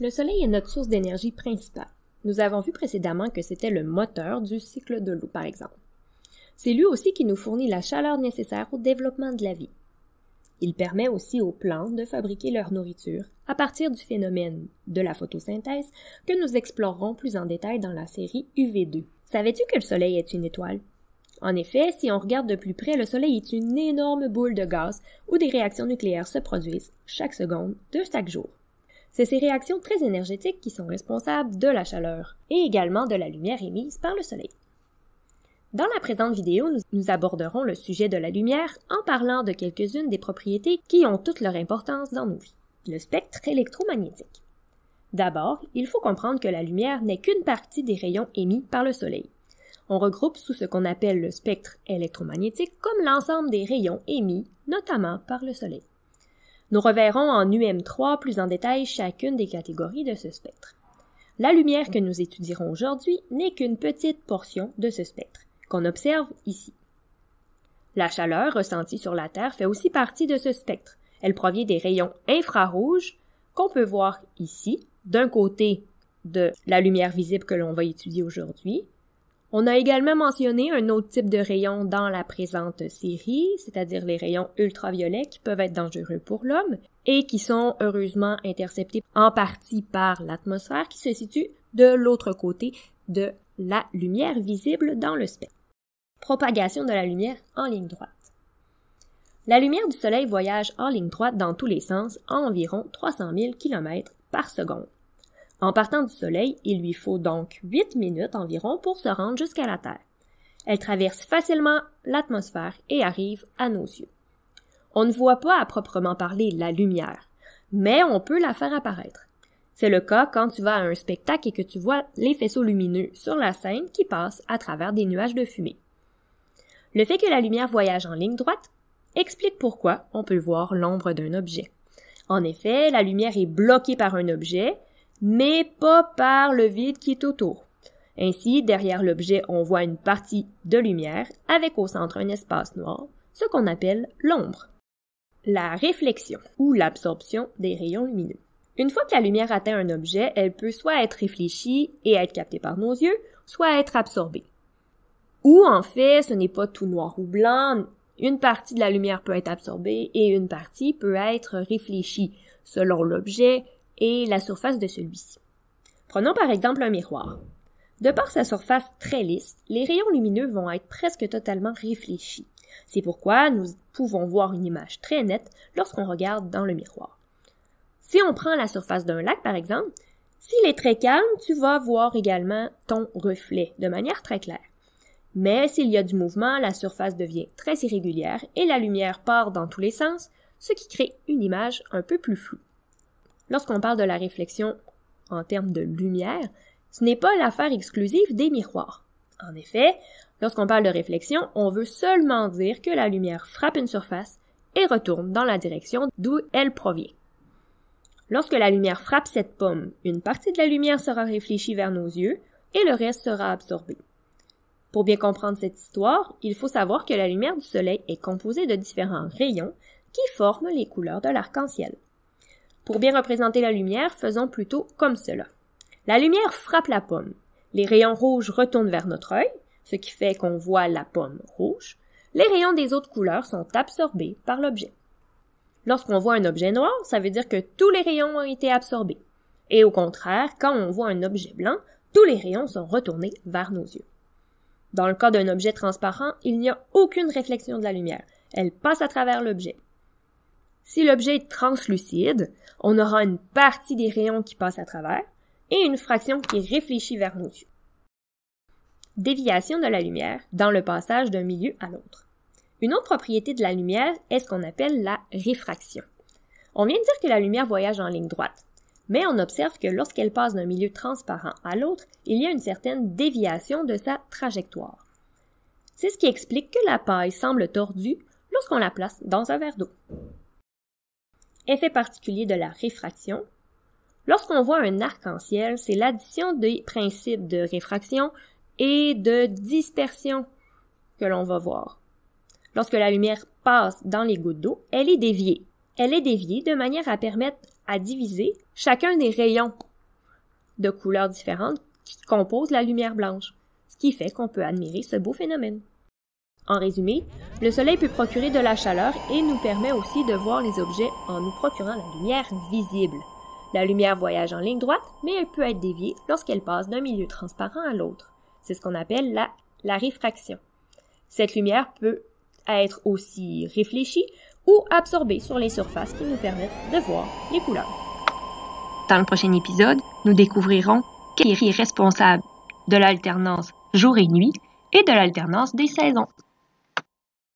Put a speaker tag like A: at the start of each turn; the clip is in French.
A: Le soleil est notre source d'énergie principale. Nous avons vu précédemment que c'était le moteur du cycle de l'eau, par exemple. C'est lui aussi qui nous fournit la chaleur nécessaire au développement de la vie. Il permet aussi aux plantes de fabriquer leur nourriture à partir du phénomène de la photosynthèse que nous explorerons plus en détail dans la série UV2. Savais-tu que le Soleil est une étoile? En effet, si on regarde de plus près, le Soleil est une énorme boule de gaz où des réactions nucléaires se produisent chaque seconde de chaque jour. C'est ces réactions très énergétiques qui sont responsables de la chaleur et également de la lumière émise par le Soleil. Dans la présente vidéo, nous, aborderons le sujet de la lumière en parlant de quelques-unes des propriétés qui ont toute leur importance dans nos vies. Le spectre électromagnétique. D'abord, il faut comprendre que la lumière n'est qu'une partie des rayons émis par le Soleil. On regroupe sous ce qu'on appelle le spectre électromagnétique comme l'ensemble des rayons émis, notamment par le Soleil. Nous reverrons en UM3 plus en détail chacune des catégories de ce spectre. La lumière que nous étudierons aujourd'hui n'est qu'une petite portion de ce spectre, qu'on observe ici. La chaleur ressentie sur la Terre fait aussi partie de ce spectre. Elle provient des rayons infrarouges, qu'on peut voir ici. D'un côté, de la lumière visible que l'on va étudier aujourd'hui. On a également mentionné un autre type de rayon dans la présente série, c'est-à-dire les rayons ultraviolets qui peuvent être dangereux pour l'homme et qui sont heureusement interceptés en partie par l'atmosphère qui se situe de l'autre côté de la lumière visible dans le spectre. Propagation de la lumière en ligne droite. La lumière du soleil voyage en ligne droite dans tous les sens à environ 300 000 km par seconde. En partant du soleil, il lui faut donc 8 minutes environ pour se rendre jusqu'à la Terre. Elle traverse facilement l'atmosphère et arrive à nos yeux. On ne voit pas à proprement parler la lumière, mais on peut la faire apparaître. C'est le cas quand tu vas à un spectacle et que tu vois les faisceaux lumineux sur la scène qui passent à travers des nuages de fumée. Le fait que la lumière voyage en ligne droite explique pourquoi on peut voir l'ombre d'un objet. En effet, la lumière est bloquée par un objet, mais pas par le vide qui est autour. Ainsi, derrière l'objet, on voit une partie de lumière avec au centre un espace noir, ce qu'on appelle l'ombre. La réflexion ou l'absorption des rayons lumineux. Une fois que la lumière atteint un objet, elle peut soit être réfléchie et être captée par nos yeux, soit être absorbée. Ou en fait, ce n'est pas tout noir ou blanc, une partie de la lumière peut être absorbée et une partie peut être réfléchie selon l'objet et la surface de celui-ci. Prenons par exemple un miroir. De par sa surface très lisse, les rayons lumineux vont être presque totalement réfléchis. C'est pourquoi nous pouvons voir une image très nette lorsqu'on regarde dans le miroir. Si on prend la surface d'un lac, par exemple, s'il est très calme, tu vas voir également ton reflet de manière très claire. Mais s'il y a du mouvement, la surface devient très irrégulière et la lumière part dans tous les sens, ce qui crée une image un peu plus floue. Lorsqu'on parle de la réflexion en termes de lumière, ce n'est pas l'affaire exclusive des miroirs. En effet, lorsqu'on parle de réflexion, on veut seulement dire que la lumière frappe une surface et retourne dans la direction d'où elle provient. Lorsque la lumière frappe cette pomme, une partie de la lumière sera réfléchie vers nos yeux et le reste sera absorbé. Pour bien comprendre cette histoire, il faut savoir que la lumière du soleil est composée de différents rayons qui forment les couleurs de l'arc-en-ciel. Pour bien représenter la lumière, faisons plutôt comme cela. La lumière frappe la pomme. Les rayons rouges retournent vers notre œil, ce qui fait qu'on voit la pomme rouge. Les rayons des autres couleurs sont absorbés par l'objet. Lorsqu'on voit un objet noir, ça veut dire que tous les rayons ont été absorbés. Et au contraire, quand on voit un objet blanc, tous les rayons sont retournés vers nos yeux. Dans le cas d'un objet transparent, il n'y a aucune réflexion de la lumière. Elle passe à travers l'objet. Si l'objet est translucide, on aura une partie des rayons qui passent à travers et une fraction qui est réfléchie vers nos yeux. Déviation de la lumière dans le passage d'un milieu à l'autre. Une autre propriété de la lumière est ce qu'on appelle la réfraction. On vient de dire que la lumière voyage en ligne droite mais on observe que lorsqu'elle passe d'un milieu transparent à l'autre, il y a une certaine déviation de sa trajectoire. C'est ce qui explique que la paille semble tordue lorsqu'on la place dans un verre d'eau. Effet particulier de la réfraction. Lorsqu'on voit un arc-en-ciel, c'est l'addition des principes de réfraction et de dispersion que l'on va voir. Lorsque la lumière passe dans les gouttes d'eau, elle est déviée, elle est déviée de manière à permettre à diviser chacun des rayons de couleurs différentes qui composent la lumière blanche, ce qui fait qu'on peut admirer ce beau phénomène. En résumé, le soleil peut procurer de la chaleur et nous permet aussi de voir les objets en nous procurant la lumière visible. La lumière voyage en ligne droite, mais elle peut être déviée lorsqu'elle passe d'un milieu transparent à l'autre. C'est ce qu'on appelle la, la réfraction. Cette lumière peut être aussi réfléchie ou absorbés sur les surfaces qui nous permettent de voir les couleurs. Dans le prochain épisode, nous découvrirons qui est responsable de l'alternance jour et nuit et de l'alternance des saisons.